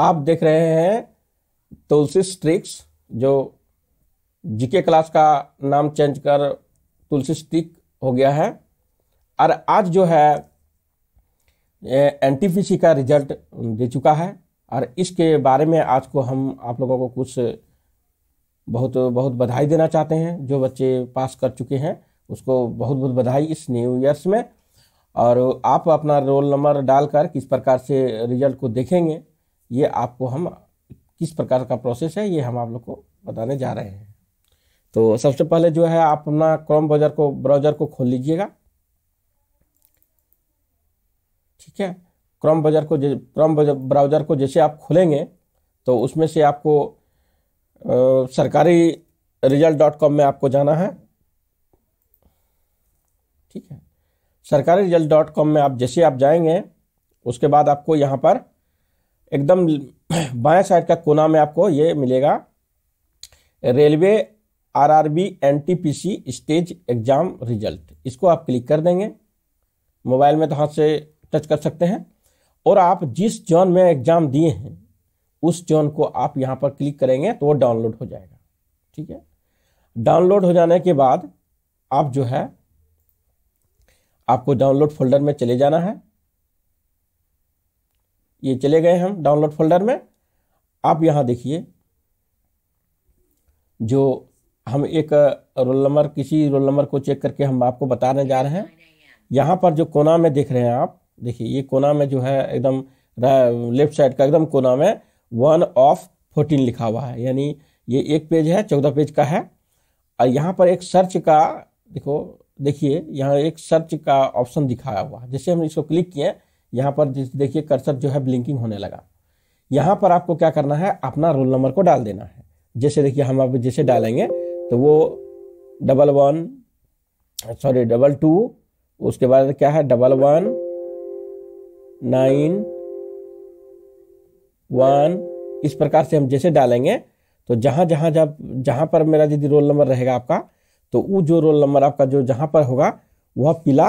आप देख रहे हैं तुलसी स्ट्रिक्स जो जीके क्लास का नाम चेंज कर तुलसी स्टिक हो गया है और आज जो है एन टी का रिजल्ट दे चुका है और इसके बारे में आज को हम आप लोगों को कुछ बहुत बहुत बधाई देना चाहते हैं जो बच्चे पास कर चुके हैं उसको बहुत बहुत बधाई इस न्यू ईयर्स में और आप अपना रोल नंबर डालकर किस प्रकार से रिजल्ट को देखेंगे ये आपको हम किस प्रकार का प्रोसेस है ये हम आप लोग को बताने जा रहे हैं तो सबसे पहले जो है आप अपना क्रोम ब्राउजर को ब्राउजर को खोल लीजिएगा ठीक है क्रोम ब्राउजर को क्रोम ब्राउजर को जैसे आप खोलेंगे तो उसमें से आपको आ, सरकारी रिजल्ट डॉट कॉम में आपको जाना है ठीक है सरकारी रिजल्ट डॉट कॉम में आप जैसे आप जाएंगे उसके बाद आपको यहाँ पर एकदम बाएं साइड का कोना में आपको ये मिलेगा railway RRB NTPC stage exam result इसको आप क्लिक कर देंगे मोबाइल में तो हाथ से टच कर सकते हैं और आप जिस जोन में एग्ज़ाम दिए हैं उस जोन को आप यहाँ पर क्लिक करेंगे तो वो डाउनलोड हो जाएगा ठीक है डाउनलोड हो जाने के बाद आप जो है आपको डाउनलोड फोल्डर में चले जाना है ये चले गए हम डाउनलोड फोल्डर में आप यहाँ देखिए जो हम एक रोल नंबर किसी रोल नंबर को चेक करके हम आपको बताने जा रहे हैं यहाँ पर जो कोना में देख रहे हैं आप देखिए ये कोना में जो है एकदम लेफ्ट साइड का एकदम कोना में वन ऑफ फोर्टीन लिखा हुआ है यानी ये एक पेज है चौदह पेज का है और यहाँ पर एक सर्च का देखो देखिए यहाँ एक सर्च का ऑप्शन दिखाया हुआ है जैसे हम इसको क्लिक किए यहाँ पर देखिए कर्सर जो है ब्लिंकिंग होने लगा यहाँ पर आपको क्या करना है अपना रोल नंबर को डाल देना है जैसे देखिए हम अब जैसे डालेंगे तो वो double one sorry double two उसके बाद क्या है डबल वन नाइन वन इस प्रकार से हम जैसे डालेंगे तो जहाँ जहाँ जब जहाँ पर मेरा यदि रोल नंबर रहेगा आपका तो वो जो रोल नंबर आपका जो जहाँ पर होगा वह पीला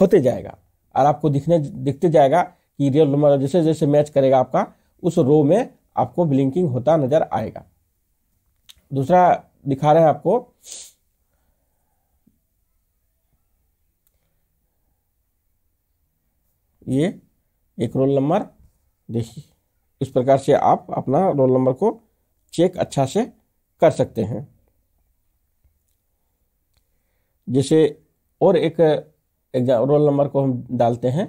होते जाएगा और आपको दिखने दिखते जाएगा कि रियल नंबर जैसे जैसे मैच करेगा आपका उस रो में आपको ब्लिंकिंग होता नज़र आएगा दूसरा दिखा रहे हैं आपको ये एक रोल नंबर देखिए इस प्रकार से आप अपना रोल नंबर को चेक अच्छा से कर सकते हैं जैसे और एक एग्जाम रोल नंबर को हम डालते हैं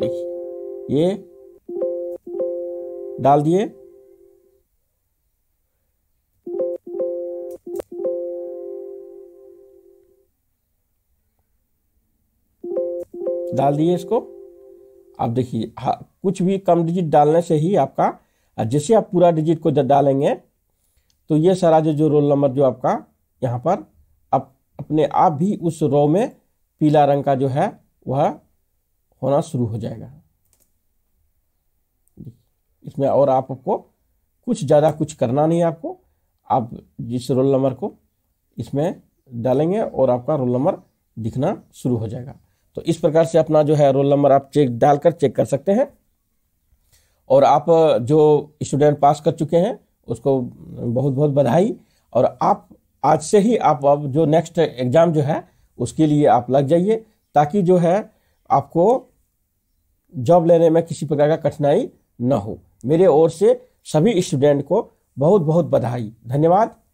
देखिए ये डाल दिए डाल दिए इसको आप देखिए हाँ, कुछ भी कम डिजिट डालने से ही आपका जैसे आप पूरा डिजिट को जब डालेंगे तो ये सारा जो जो रोल नंबर जो आपका यहाँ पर आप अप, अपने आप भी उस रो में पीला रंग का जो है वह होना शुरू हो जाएगा इसमें और आप आपको कुछ ज़्यादा कुछ करना नहीं है आपको आप जिस रोल नंबर को इसमें डालेंगे और आपका रोल नंबर दिखना शुरू हो जाएगा तो इस प्रकार से अपना जो है रोल नंबर आप चेक डालकर चेक कर सकते हैं और आप जो स्टूडेंट पास कर चुके हैं उसको बहुत बहुत बधाई और आप आज से ही आप अब जो नेक्स्ट एग्ज़ाम जो है उसके लिए आप लग जाइए ताकि जो है आपको जॉब लेने में किसी प्रकार का कठिनाई न हो मेरे ओर से सभी स्टूडेंट को बहुत बहुत बधाई धन्यवाद